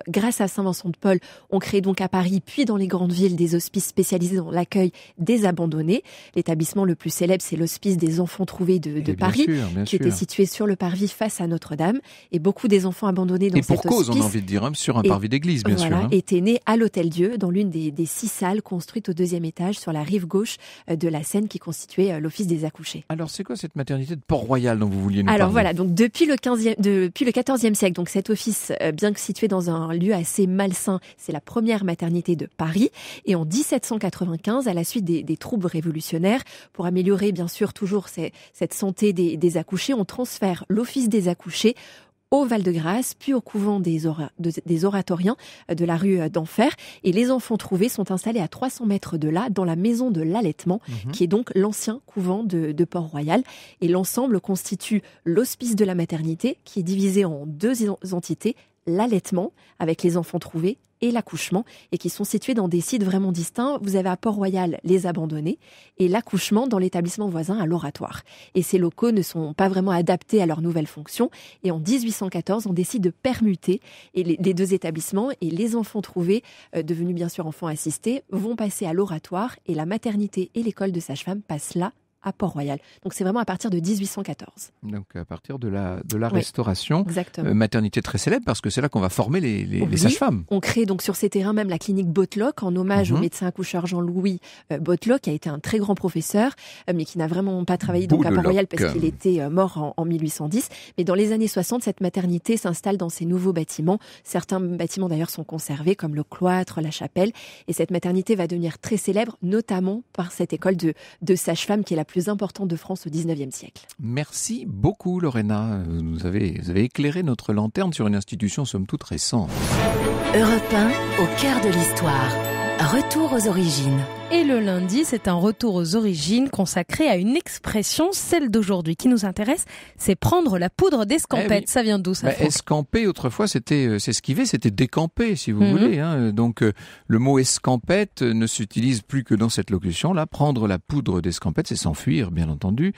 grâce à Saint-Vincent-de-Paul, on crée donc à Paris, puis dans les grandes villes, des hospices spécialisés dans l'accueil des abandonnés. L'établissement le plus célèbre, c'est l'hospice des enfants trouvés de, Paris, qui était situé sur le parvis face à Notre-Dame. Et beaucoup des enfants abandonnés dans cet hospice... dire, hein, sur un d'église, hein. étaient nés à l'Hôtel-Dieu, dans l'une des, six salles construites au deuxième étage, sur la rive gauche euh, de la Seine, qui constituait euh, l'office des accouchés. Alors, c'est quoi cette maternité de Port-Royal dont vous vouliez nous Alors, parler Alors voilà, donc depuis le, 15e, depuis le 14e siècle, donc cet office, euh, bien que située dans un lieu assez malsain. C'est la première maternité de Paris. Et en 1795, à la suite des, troubles révolutionnaires, pour améliorer bien sûr toujours cette santé des, accouchés, on transfère l'office des accouchés au Val-de-Grâce, puis au couvent des, oratoriens de la rue d'Enfer. Et les enfants trouvés sont installés à 300 mètres de là, dans la maison de l'allaitement, mhm. qui est donc l'ancien couvent de, de Port-Royal. Et l'ensemble constitue l'hospice de la maternité, qui est divisé en deux entités, l'allaitement avec les enfants trouvés et l'accouchement et qui sont situés dans des sites vraiment distincts. Vous avez à Port-Royal les abandonnés et l'accouchement dans l'établissement voisin à l'oratoire. Et ces locaux ne sont pas vraiment adaptés à leurs nouvelles fonctions et en 1814 on décide de permuter les, deux établissements et les enfants trouvés, euh, devenus bien sûr enfants assistés, vont passer à l'oratoire et la maternité et l'école de sage-femme passent là à Port-Royal. Donc c'est vraiment à partir de 1814. Donc à partir de la, de la restauration, exactement. Euh, maternité très célèbre parce que c'est là qu'on va former les, les, sages-femmes. On crée donc sur ces terrains même la clinique Botlock en hommage au mhm. médecin accoucheur Jean-Louis euh, Botlock qui a été un très grand professeur euh, mais qui n'a vraiment pas travaillé à Port-Royal parce qu'il était mort en, 1810. Mais dans les années 60, cette maternité s'installe dans ces nouveaux bâtiments. Certains bâtiments d'ailleurs sont conservés comme le cloître, la chapelle et cette maternité va devenir très célèbre notamment par cette école de, de sages-femmes qui est la plus importants de France au XIXe siècle. Merci beaucoup Lorena. Vous avez, vous avez éclairé notre lanterne sur une institution somme toute récente. Europe au cœur de l'histoire. Retour aux origines. Et le lundi, c'est un retour aux origines consacré à une expression, celle d'aujourd'hui, qui nous intéresse, c'est prendre la poudre d'escampette. Eh ça vient d'où ça bah, Escamper, autrefois, c'était euh, s'esquiver, c'était décamper, si vous mhm. voulez. Hein. Donc euh, le mot escampette euh, ne s'utilise plus que dans cette locution-là. Prendre la poudre d'escampette, c'est s'enfuir, bien entendu.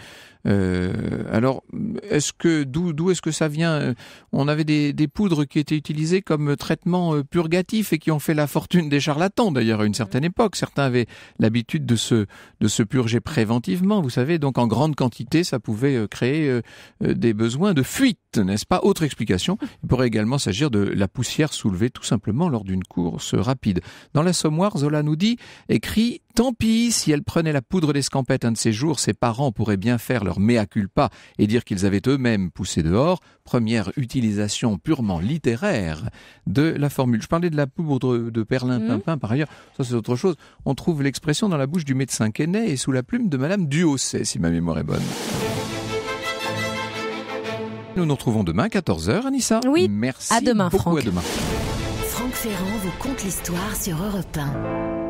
alors, est-ce que d'où d'où est-ce que ça vient On avait des, des poudres qui étaient utilisées comme traitement purgatif et qui ont fait la fortune des charlatans, d'ailleurs à une certaine époque. Certains avaient l'habitude de se, de se purger préventivement, vous savez, donc en grande quantité, ça pouvait euh, créer euh, euh, des besoins de fuite, n'est-ce pas Autre explication, il pourrait également s'agir de la poussière soulevée tout simplement lors d'une course rapide. Dans l'Assommoir, Zola nous dit, écrit Tant pis si elle prenait la poudre d'escampette un de ces jours, ses parents pourraient bien faire leur mea culpa et dire qu'ils avaient eux-mêmes poussé dehors première utilisation purement littéraire de la formule. Je parlais de la poudre de Perlin pin mhm. par ailleurs, ça c'est autre chose. On trouve l'expression dans la bouche du médecin Quesnay et sous la plume de Madame Duhausset, si ma mémoire est bonne. Nous nous retrouvons demain, 14h, Anissa. Oui, merci. À demain, Franck. demain. Franck Ferrand vous compte l'histoire sur Europe 1.